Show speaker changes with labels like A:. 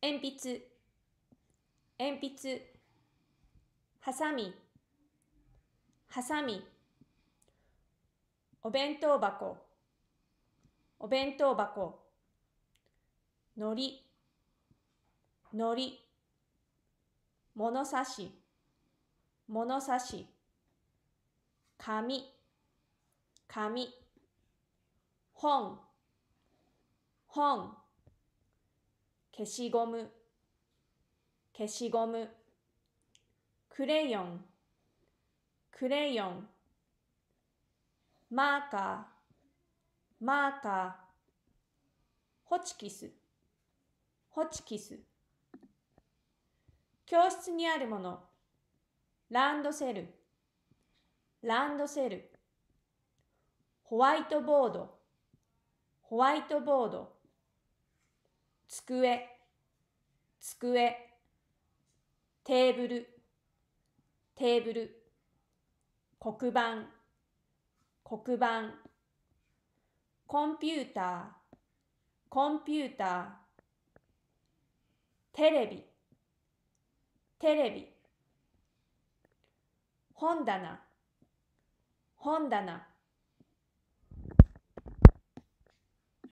A: 鉛筆鉛筆はさみはさみお弁当箱お弁当箱のりのり物差し物差し紙紙本本消しゴム消しゴムクレヨンクレヨンマーカーマーカーホチキスホチキス教室にあるものランドセルランドセルホワイトボードホワイトボード机机テーブルテーブル黒板黒板コンピューターコンピューターテレビテレビ本棚本棚